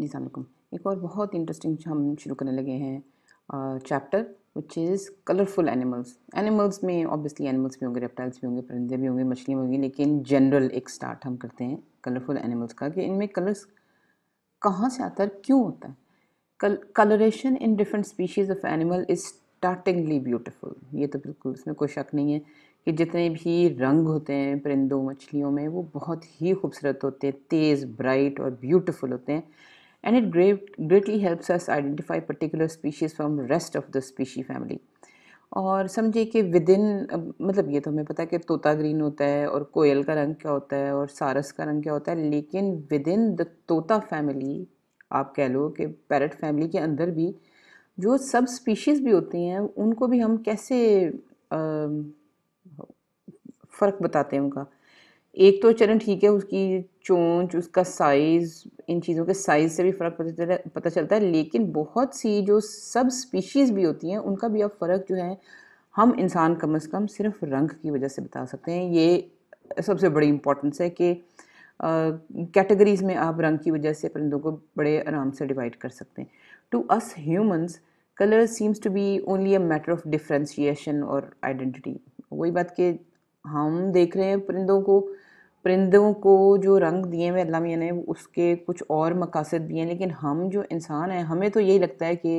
जी सामकुम एक और बहुत इंटरेस्टिंग हम शुरू करने लगे हैं chapter which is colourful animals animals में ऑब्वियसली एनिमल्स भी होंगे रेप्टाइल्स भी होंगे परिंदे भी होंगे मछलियाँ होंगी लेकिन जनरल एक स्टार्ट हम करते हैं कलरफुल एनिमल्स का कि इनमें कलर्स कहाँ से आता है क्यों होता है कल colouration in different species of animal is startlingly beautiful ये तो बिल्कुल इसमें कोई शक नहीं है कि जितने भी रंग होते हैं परिंदों मछलियों में वो बहुत ही खूबसूरत होते हैं तेज़ ब्राइट और ब्यूटिफुल होते हैं and it great, greatly helps us identify particular species from rest of the species family और समझिए कि विद इन मतलब ये तो हमें पता है कि तोता ग्रीन होता है और कोयल का रंग क्या होता है और सारस का रंग क्या होता है लेकिन विद इन द तोता फैमिली आप कह लो कि पैरट फैमिली के अंदर भी जो सब स्पीशीज़ भी होती हैं उनको भी हम कैसे फ़र्क बताते हैं उनका एक तो चलें ठीक है उसकी चोंच उसका साइज़ इन चीज़ों के साइज़ से भी फ़र्क पता चलता है लेकिन बहुत सी जो सब स्पीशीज़ भी होती हैं उनका भी अब फ़र्क जो है हम इंसान कम से कम सिर्फ रंग की वजह से बता सकते हैं ये सबसे बड़ी इम्पोर्टेंस है कि कैटेगरीज़ में आप रंग की वजह से परिंदों को बड़े आराम से डिवाइड कर सकते हैं to us humans colour seems to be only a matter of differentiation और आइडेंटिटी वही बात कि हम देख रहे हैं परिंदों को परिंदों को जो रंग दिए हुए अल्लाह मियाँ ने उसके कुछ और मकासद भी हैं लेकिन हम जो इंसान हैं हमें तो यही लगता है कि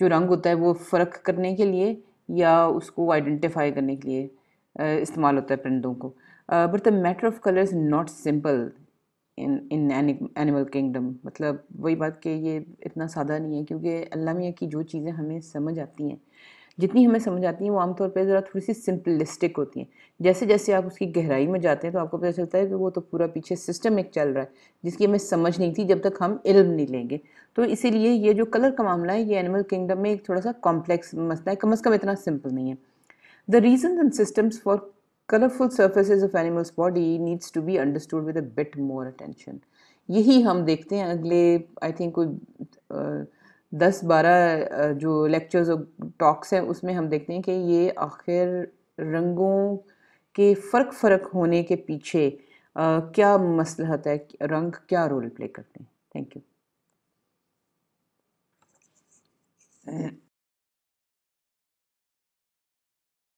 जो रंग होता है वो फ़र्क करने के लिए या उसको आइडेंटिफाई करने के लिए इस्तेमाल होता है परिंदों को but the matter of colour is not simple in in animal kingdom मतलब वही बात कि ये इतना सादा नहीं है क्योंकि अल्लाह मियाँ की जो चीज़ें हमें समझ आती हैं जितनी हमें समझ आती हैं वो आमतौर पर ज़रा थोड़ी सी सिंपलिस्टिक होती हैं जैसे जैसे आप उसकी गहराई में जाते हैं तो आपको पता चलता है कि वो तो पूरा पीछे सिस्टम एक चल रहा है जिसकी हमें समझ नहीं थी जब तक हम इल्म नहीं लेंगे तो इसीलिए ये जो कलर का मामला है ये एनिमल किंगडम में एक थोड़ा सा कॉम्प्लेक्स मसला है कम अज़ कम इतना सिंपल नहीं है the reason and systems for colourful surfaces of animals body needs to be understood with a bit more attention यही हम देखते हैं अगले आई थिंक कोई दस बारह जो लेक्चर्स और टॉक्स हैं उसमें हम देखते हैं कि ये आखिर रंगों के फ़र्क फ़र्क होने के पीछे आ, क्या मसलहत है रंग क्या रोल प्ले करते हैं थैंक यू